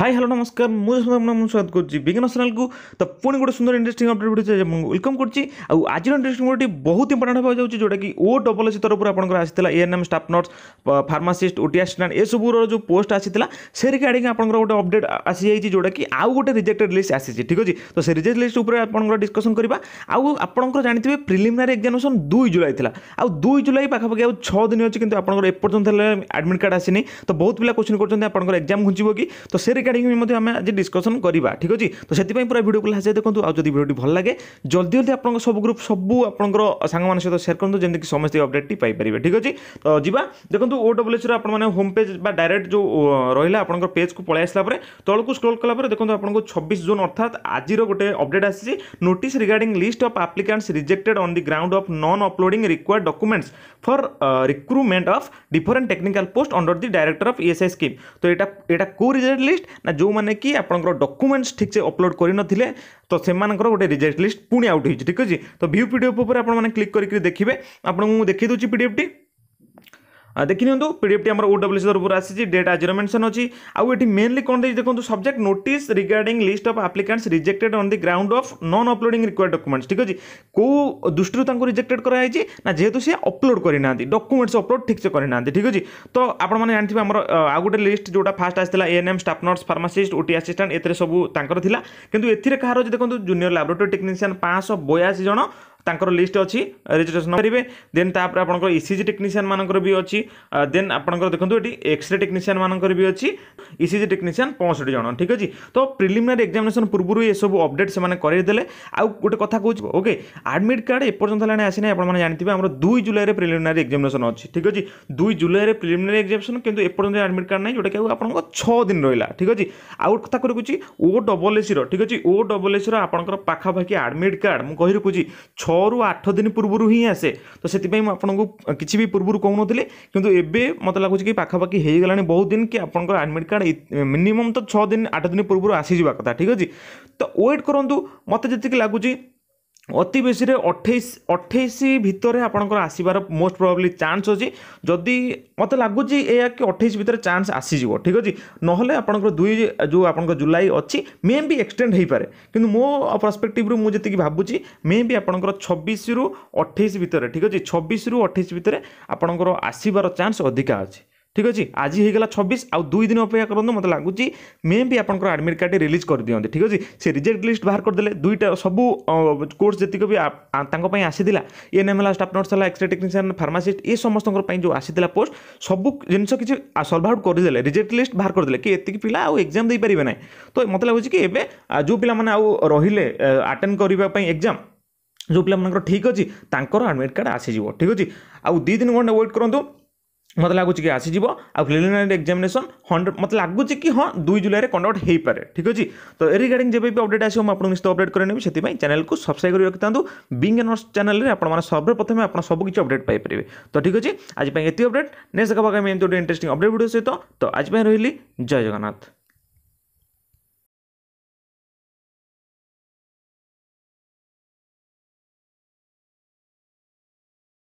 hi hello नमस्कार मुझे स्वागत करज्ञान चैनल को तो पुणी गोटे सुंदर इंटरेस्टिंग अपडेट भिडियो वेलकम करुँ आज इंटरेस्ट गोटे बहुत इंपोर्टेंट हो जाए जोटा कि ओ डबल एस तरफ आपको आता ANM staff nurse pharmacist OT assistant ए सबूर जो पोस्ट आसाला से रिगार्डिंग आप गोटे अपडेट आई जोटा कि आउ गए रिजेक्टेड लिस्ट आसी ठीक अच्छे तो से रिजेक्ट लिस्ट पर डिस्कसन करवा आप जानते प्रिमारी एक्जामेसन दुई जुलाई थी आउ दुई जुलाई पाखापाखि आज छः दिन अच्छे कितना आपको एपर्तंत्र कार्ड आसी तो बहुत पिला क्वेश्चन करते आप एक्जाम घुंच कि तो से রিগার্ডিং মধ্যে আমি আজ ডিসকসন করা ঠিক আছে তো সেই পুরা ভিডিওকে লাস্ট দেখুন আদি ভিডিওটি ভাল লাগে জলদি জলদি আপনার সব গ্রুপ সবু আপনার সাংগ মান সহ সেয়ার করতে যেমন সমস্ত অপডেটটি পাইপারে ঠিক আছে তো যা দেখুন ও ডব্লুএচর আপনার হোম পেজ বা ডাইরেক্ট যে রহলা আপনার পেজকু পলাই আসলা পরে তলকু স্ক্রোল কলাপরে দেখুন আপনার ছবিশ জুন অর্থাৎ আজির গোটে অপডেট আসছে notice regarding list of applicants rejected on the ground of non uploading required documents for recruitment of different technical post under the director of ESI scheme তো এটা এটা কেউ রিজাল্ট লিস্ট ନା ଯେଉଁମାନେ କି ଆପଣଙ୍କର ଡକୁମେଣ୍ଟସ୍ ଠିକ୍ସେ ଅପଲୋଡ଼ କରିନଥିଲେ ତ ସେମାନଙ୍କର ଗୋଟେ ରିଜେକ୍ଟ ଲିଷ୍ଟ ପୁଣି ଆଉଟ୍ ହେଇଛି ଠିକ୍ ଅଛି ତ ଭିୟୁ ପି ଡି ଏଫ୍ ଉପରେ ଆପଣମାନେ କ୍ଲିକ୍ କରିକି ଦେଖିବେ ଆପଣଙ୍କୁ ମୁଁ ଦେଖେଇ ଦେଉଛି ପିଡ଼ିଏଫ୍ଟି ଦେଖିନିଅନ୍ତୁ ପିଡ଼ିଏଫ୍ଟି ଆମର ଓ ଡବ୍ଲ୍ୟୁ ସି ତରଫରୁ ଆସିଛି ଡେଟ୍ ଆଜିର ମେନ୍ସନ୍ ଅଛି ଆଉ ଏଠି ମେନ୍ଲି କ'ଣ ଦେଇଛି ଦେଖନ୍ତୁ subject notice regarding list of applicants rejected on the ground of non uploading required documents ଠିକ୍ ଅଛି କେଉଁ ଦୃଷ୍ଟିରୁ ତାଙ୍କୁ ରିଜେକ୍ଟେଡ୍ କରାଯାଇଛି ନା ଯେହେତୁ ସେ ଅପଲୋଡ଼ କରିନାହାନ୍ତି ଡକୁମେଣ୍ଟସ୍ ଅପଲୋଡ଼ ଠିକ୍ସେ କରିନାହାନ୍ତି ଠିକ୍ ଅଛି ତ ଆପଣମାନେ ଜାଣିଥିବେ ଆମର ଆଉ ଗୋଟେ ଲିଷ୍ଟ ଯେଉଁଟା ଫାଷ୍ଟ ଆସିଥିଲା ANM staff nurse pharmacist OT assistant ଏଥିରେ ସବୁ ତାଙ୍କର ଥିଲା କିନ୍ତୁ ଏଥିରେ କାହାର ଯଦି ଦେଖନ୍ତୁ ଜୁନିୟର ଲାବୋରେଟୋରୀ ଟେକ୍ନିସିଆନ୍ ପାଞ୍ଚଶହ ବୟାଅଶୀ ଜଣ ତାଙ୍କର ଲିଷ୍ଟ ଅଛି ରେଜିଷ୍ଟ୍ରେସନ କରିବେ ଦେନ୍ ତାପରେ ଆପଣଙ୍କର ଇସିଜି ଟେକ୍ନିସିଆନ୍ ମାନଙ୍କର ବି ଅଛି ଦେନ୍ ଆପଣଙ୍କର ଦେଖନ୍ତୁ ଏଠି ଏକ୍ସରେ ଟେକ୍ନିସିଆନ୍ ମାନଙ୍କର ବି ଅଛି ଇସିଜି ଟେକ୍ନିସିଆନ୍ ପଞ୍ଚଷଠି ଜଣ ଠିକ୍ ଅଛି ତ ପ୍ରିଲିମିନାରୀ ଏକ୍ଜାମିନେସନ୍ ପୂର୍ବରୁ ଏସବୁ ଅପଡେଟ୍ ସେମାନେ କରାଇଦେଲେ ଆଉ ଗୋଟେ କଥା କହୁଛି ଓକେ ଆଡ଼ମିଟ୍ କାର୍ଡ଼ ଏପର୍ଯ୍ୟନ୍ତ ହେଲାଣି ଆସିନି ଆପଣମାନେ ଜାଣିଥିବେ ଆମର ଦୁଇ ଜୁଲାଇରେ ପ୍ରିଲିମିନାରୀ ଏକ୍ଜାମିନେସନ୍ ଅଛି ଠିକ୍ ଅଛି ଦୁଇ ଜୁଲାଇରେ ପ୍ରିଲିମିନାରୀ ଏକ୍ଜାମିନେସନ୍ କିନ୍ତୁ ଏପର୍ଯ୍ୟନ୍ତ ଆଡ଼ମିଟ୍ କାର୍ଡ଼ ନାହିଁ ଯେଉଁଟାକି ଆଉ ଆପଣଙ୍କ ଛଅ ଦିନ ରହିଲା ଠିକ୍ ଅଛି ଆଉ ଗୋଟେ କଥା କରି ଓ ଡବଲ୍ ଏସିର ଠିକ୍ ଅଛି ଓ ଡବଲ୍ ଏସିର ଆପଣଙ୍କର ପାଖାପାଖି ଆଡ଼ମିଟ୍ କାର୍ଡ଼ ମୁଁ କହି ରଖୁଛି ଛଅ ଛଅରୁ ଆଠ ଦିନ ପୂର୍ବରୁ ହିଁ ଆସେ ତ ସେଥିପାଇଁ ମୁଁ ଆପଣଙ୍କୁ କିଛି ବି ପୂର୍ବରୁ କହୁନଥିଲି କିନ୍ତୁ ଏବେ ମୋତେ ଲାଗୁଛି କି ପାଖାପାଖି ହେଇଗଲାଣି ବହୁତ ଦିନ କି ଆପଣଙ୍କର ଆଡ଼ମିଟ୍ କାର୍ଡ଼ ମିନିମମ୍ ତ ଛଅ ଦିନ ଆଠ ଦିନ ପୂର୍ବରୁ ଆସିଯିବା କଥା ଠିକ୍ ଅଛି ତ ୱେଟ୍ କରନ୍ତୁ ମୋତେ ଯେତିକି ଲାଗୁଛି ଅତି ବେଶୀରେ ଅଠେଇଶ ଅଠେଇଶ ଭିତରେ ଆପଣଙ୍କର ଆସିବାର ମୋଷ୍ଟ ପ୍ରବାବଲି ଚାନ୍ସ ଅଛି ଯଦି ମୋତେ ଲାଗୁଛି ଏହା କି ଅଠେଇଶ ଭିତରେ ଚାନ୍ସ ଆସିଯିବ ଠିକ୍ ଅଛି ନହେଲେ ଆପଣଙ୍କର ଦୁଇ ଯେଉଁ ଆପଣଙ୍କ ଜୁଲାଇ ଅଛି ମେ ବି ଏକ୍ସଟେଣ୍ଡ ହୋଇପାରେ କିନ୍ତୁ ମୋ ପର୍ସପେକ୍ଟିଭ୍ରୁ ମୁଁ ଯେତିକି ଭାବୁଛି ମେ ବି ଆପଣଙ୍କର ଛବିଶରୁ ଅଠେଇଶ ଭିତରେ ଠିକ୍ ଅଛି ଛବିଶରୁ ଅଠେଇଶ ଭିତରେ ଆପଣଙ୍କର ଆସିବାର ଚାନ୍ସ ଅଧିକା ଅଛି ঠিক আছে আজ হয়েগলা ছবিশ আউ দুই দিন অপেক্ষা করতু মতো লাগুচি মে বি আপনার আডমিট কার্ডটি রিলিজ করে দিও ঠিক আছে সে রিজেক্ট লিস্ট বাহার করেদেলে দুইটা সবু কোর্স যেত বি তাঁপাই আসিলা এএনএমএল স্টাফ নর্স হল এক্সরে টেকনিসিয়ান ফার্মাসিস্ট এ সমস্ত যে আসিলা পোস্ট সবু জিনিস কিছু সলভ আউট করেদেলে রিজেক্ট লিস্ট বাহার করেদেলে কি এত পিলা আউ এক্সাম দিয়ে না তো মতো লাগুচি কি এবে যে পিলা মানে আউ রহলে আটেন্ড করা এক্সাম যে পিলা ঠিক অছি তাঁর আডমিট কার্ড আসিযোগ ঠিক আছে আউ দুই দিন খন্ডে ওয়েট করতু ମତେ ଲାଗୁଛି କି ଆସିଯିବ ଆଉ ପ୍ରିଲିମିନାରୀ ଏକ୍ଜାମିନେସନ୍ ହଣ୍ଡ୍ରେଡ଼ ମତେ ଲାଗୁଛି କି ହଁ ଦୁଇ ଜୁଲାଇରେ କଣ୍ଡକ୍ଟ ହେଇପାରେ ଠିକ୍ ଅଛି ତ ଏ ରିଗାର୍ଡିଂ ଯେବେ ବି ଅପଡ଼େଟ୍ ଆସିବ ମୁଁ ଆପଣଙ୍କୁ ନିଶ୍ଚିତ ଅପଡ଼େଟ୍ କରିନେବି ସେଥିପାଇଁ ଚ୍ୟାନେଲକୁ ସବସ୍କ୍ରାଇବ୍ କରି ରଖିଥାନ୍ତୁ ବିଙ୍ଗ ଅନର୍ସ ଚ୍ୟାନେଲରେ ଆପଣମାନେ ସର୍ବପ୍ରଥମେ ଆପଣ ସବୁ କିଛି ଅପଡ଼େଟ୍ ପାଇପାରିବେ ତ ଠିକ୍ ଅଛି ଆଜି ପାଇଁ ଏତିକି ଅପଡ଼େଟ୍ ନେକ୍ସଟ୍ ଦେଖା ପାଖି ଏମିତି ଗୋଟେ ଇଣ୍ଟରେଷ୍ଟିଂ ଅପଡ଼େଟ୍ ଭିଡ଼ିଓ ସହିତ ତ ଆଜି ପାଇଁ ରହିଲି ଜୟ ଜଗନ୍ନାଥ